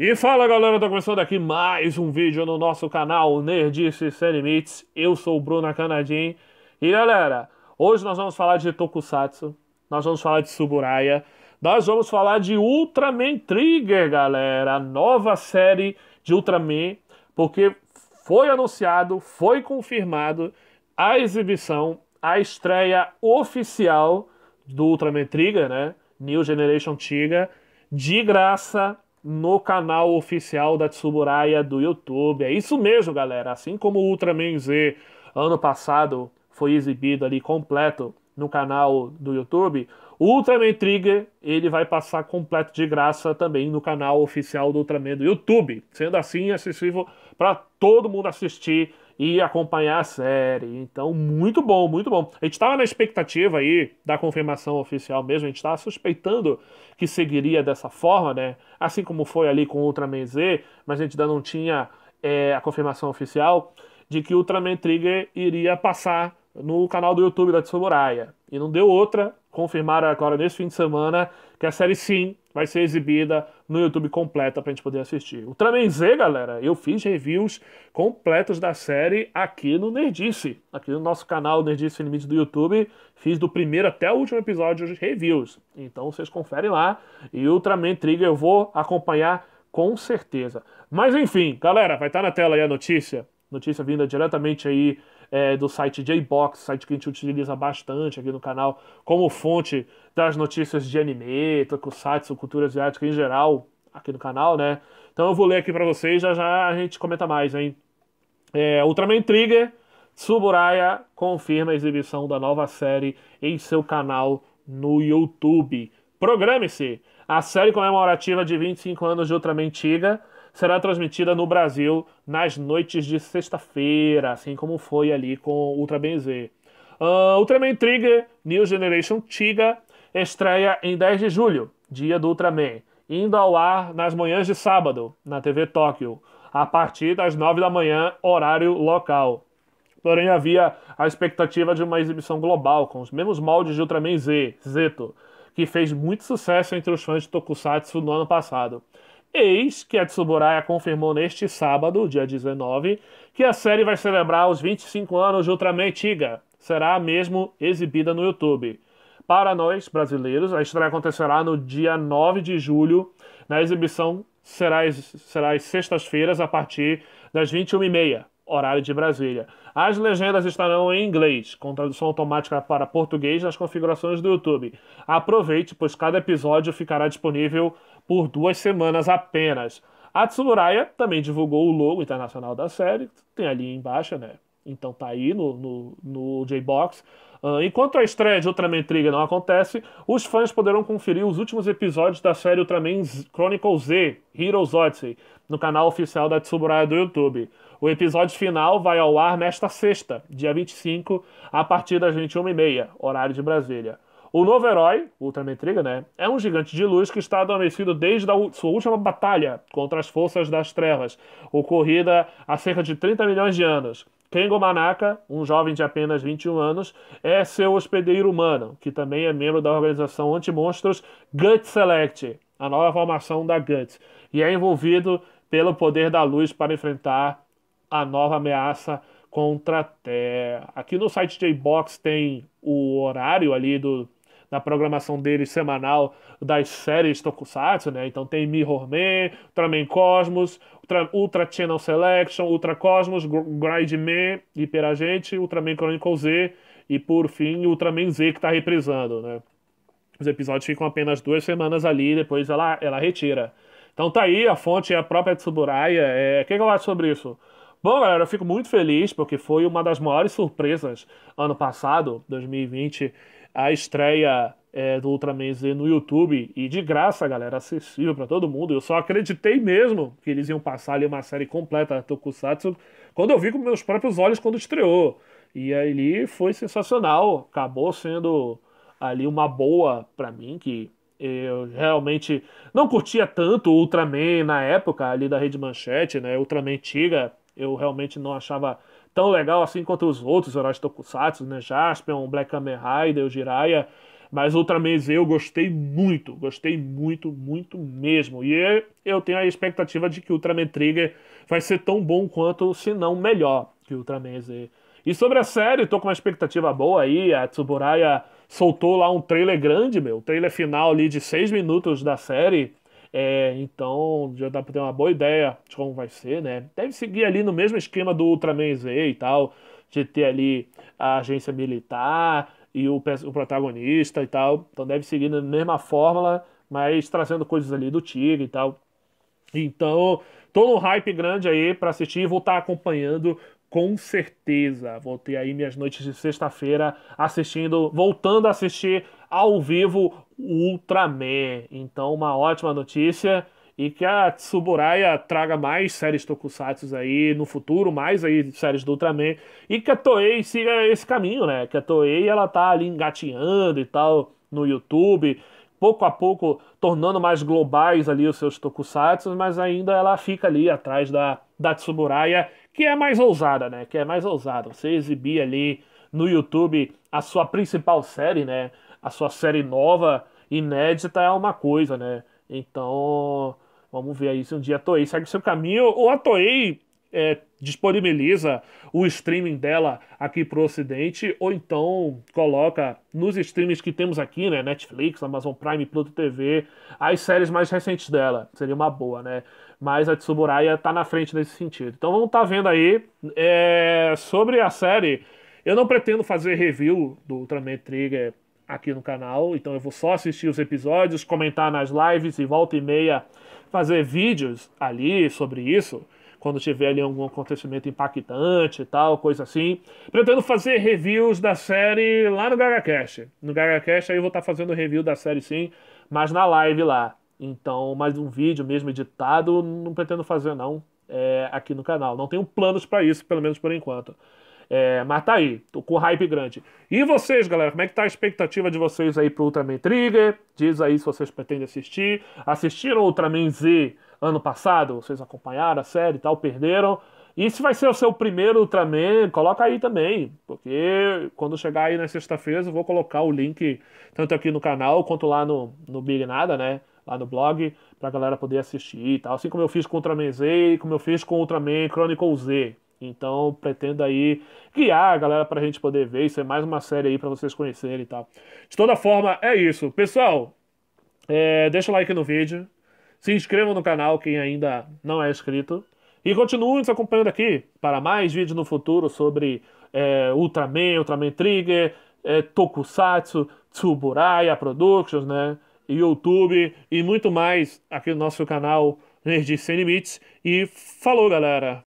E fala galera, tô começando aqui mais um vídeo no nosso canal Nerdice Sem Limites. Eu sou o Bruno Canadim. E galera, hoje nós vamos falar de Tokusatsu, nós vamos falar de Suburaya, nós vamos falar de Ultraman Trigger, galera, a nova série de Ultraman, porque foi anunciado, foi confirmado a exibição, a estreia oficial do Ultraman Trigger, né? New Generation Trigger, de graça no canal oficial da Tsuburaya do YouTube. É isso mesmo, galera. Assim como o Ultraman Z ano passado foi exibido ali completo no canal do YouTube, o Ultraman Trigger ele vai passar completo de graça também no canal oficial do Ultraman do YouTube, sendo assim é acessível para todo mundo assistir e acompanhar a série. Então, muito bom, muito bom. A gente estava na expectativa aí da confirmação oficial mesmo, a gente estava suspeitando que seguiria dessa forma, né? Assim como foi ali com Ultraman Z, mas a gente ainda não tinha é, a confirmação oficial de que Ultraman Trigger iria passar no canal do YouTube da Tsuburaya. E não deu outra, confirmaram agora nesse fim de semana que a série sim vai ser exibida no YouTube completa pra gente poder assistir. O Ultraman Z, galera, eu fiz reviews completos da série aqui no Nerdice, aqui no nosso canal Nerdice Sem do YouTube, fiz do primeiro até o último episódio os reviews. Então vocês conferem lá e o Ultraman Trigger eu vou acompanhar com certeza. Mas enfim, galera, vai estar tá na tela aí a notícia, notícia vinda diretamente aí é, do site JBox, site que a gente utiliza bastante aqui no canal, como fonte das notícias de anime, tokusatsu, cultura asiática em geral, aqui no canal, né? Então eu vou ler aqui para vocês, já já a gente comenta mais, hein? É, Ultraman Trigger, Tsuburaya confirma a exibição da nova série em seu canal no YouTube. Programe-se! A série comemorativa de 25 anos de Ultraman Tiga será transmitida no Brasil nas noites de sexta-feira, assim como foi ali com Ultra Z. Uh, Ultraman Trigger New Generation Tiga estreia em 10 de julho, dia do Ultraman, indo ao ar nas manhãs de sábado, na TV Tóquio, a partir das 9 da manhã, horário local. Porém, havia a expectativa de uma exibição global, com os mesmos moldes de Ultraman Z, Zeto, que fez muito sucesso entre os fãs de Tokusatsu no ano passado. Eis que a Tsuburaya confirmou neste sábado, dia 19, que a série vai celebrar os 25 anos de Ultraman Tiga. Será mesmo exibida no YouTube. Para nós, brasileiros, a estreia acontecerá no dia 9 de julho. Na exibição será, será às sextas-feiras, a partir das 21h30, horário de Brasília. As legendas estarão em inglês, com tradução automática para português nas configurações do YouTube. Aproveite, pois cada episódio ficará disponível por duas semanas apenas. A Tsuraya também divulgou o logo internacional da série, tem ali embaixo, né? Então tá aí no, no, no J-Box. Uh, enquanto a estreia de Ultraman Trigger não acontece, os fãs poderão conferir os últimos episódios da série Ultraman Chronicle Z, Heroes Odyssey, no canal oficial da Tsuburaya do YouTube. O episódio final vai ao ar nesta sexta, dia 25, a partir das 21h30, horário de Brasília. O novo herói, o Ultraman Trigger, né, é um gigante de luz que está adormecido desde a sua última batalha contra as forças das trevas, ocorrida há cerca de 30 milhões de anos. Kengo Manaka, um jovem de apenas 21 anos, é seu hospedeiro humano, que também é membro da organização anti-monstros Gut Select, a nova formação da Guts, e é envolvido pelo poder da luz para enfrentar a nova ameaça contra a Terra. Aqui no site J-Box tem o horário ali do, na programação deles semanal das séries Tokusatsu, né? Então tem Mirror Man, Ultraman Cosmos, Ultra, Ultra Channel Selection, Ultra Cosmos, Grind Man, Hiperagente, Ultraman Chronicle Z e por fim Ultraman Z que está reprisando, né? Os episódios ficam apenas duas semanas ali, depois ela, ela retira. Então tá aí, a fonte é a própria Tsuburaya. É... O que, que eu acho sobre isso? Bom, galera, eu fico muito feliz porque foi uma das maiores surpresas ano passado, 2020, a estreia é, do Ultraman Z no YouTube e de graça, galera, acessível para todo mundo. Eu só acreditei mesmo que eles iam passar ali uma série completa Tokusatsu quando eu vi com meus próprios olhos quando estreou. E ali foi sensacional, acabou sendo ali uma boa para mim que eu realmente não curtia tanto o Ultraman na época ali da Rede Manchete, né? Ultraman Tiga, eu realmente não achava tão legal assim quanto os outros heróis de Tokusatsu, né? Jaspion, Black Kamen Rider, o Jiraiya. Mas Ultraman Z eu gostei muito, gostei muito, muito mesmo. E eu tenho a expectativa de que Ultraman Trigger vai ser tão bom quanto, se não melhor, que Ultraman Z. E sobre a série, tô com uma expectativa boa aí. A Tsuburaya soltou lá um trailer grande, meu. O trailer final ali de seis minutos da série é, então já dá para ter uma boa ideia de como vai ser, né? Deve seguir ali no mesmo esquema do Ultraman Z e tal, de ter ali a agência militar e o, o protagonista e tal. Então deve seguir na mesma fórmula, mas trazendo coisas ali do Tigre e tal. Então, tô num hype grande aí para assistir e vou estar tá acompanhando com certeza. Vou ter aí minhas noites de sexta-feira assistindo, voltando a assistir ao vivo Ultraman. Então, uma ótima notícia. E que a Tsuburaya traga mais séries tokusatsu aí no futuro, mais aí séries do Ultraman. E que a Toei siga esse caminho, né? Que a Toei, ela tá ali engatinhando e tal no YouTube pouco a pouco tornando mais globais ali os seus tokusatsu, mas ainda ela fica ali atrás da, da Tsuburaya, que é mais ousada, né? Que é mais ousada. Você exibir ali no YouTube a sua principal série, né? A sua série nova, inédita é uma coisa, né? Então, vamos ver aí se um dia a Toei segue o seu caminho ou a Toei é, disponibiliza o streaming dela aqui para o Ocidente, ou então coloca nos streams que temos aqui, né? Netflix, Amazon Prime, Pluto TV, as séries mais recentes dela. Seria uma boa, né? Mas a Tsuburaya está na frente nesse sentido. Então vamos estar tá vendo aí é, sobre a série. Eu não pretendo fazer review do Ultraman Trigger aqui no canal, então eu vou só assistir os episódios, comentar nas lives e volta e meia fazer vídeos ali sobre isso quando tiver ali algum acontecimento impactante e tal, coisa assim. Pretendo fazer reviews da série lá no GagaCast. No GagaCast aí eu vou estar tá fazendo review da série sim, mas na live lá. Então, mais um vídeo mesmo editado, não pretendo fazer não é, aqui no canal. Não tenho planos para isso, pelo menos por enquanto. É, mas tá aí, tô com hype grande. E vocês, galera, como é que tá a expectativa de vocês aí pro Ultraman Trigger? Diz aí se vocês pretendem assistir. Assistiram Ultraman Z ano passado, vocês acompanharam a série e tal, perderam. E se vai ser o seu primeiro Ultraman, coloca aí também, porque quando chegar aí na sexta-feira eu vou colocar o link tanto aqui no canal quanto lá no, no Big Nada, né? Lá no blog, pra galera poder assistir e tal. Assim como eu fiz com Ultraman Z, como eu fiz com Ultraman Chronicle Z. Então pretendo aí guiar a galera pra gente poder ver. Isso é mais uma série aí pra vocês conhecerem e tal. De toda forma, é isso. Pessoal, é, deixa o like no vídeo se inscrevam no canal quem ainda não é inscrito. E continuem nos acompanhando aqui para mais vídeos no futuro sobre é, Ultraman, Ultraman Trigger, é, Tokusatsu, Tsuburaya Productions, né? YouTube e muito mais aqui no nosso canal Nerd Sem Limites. E falou, galera!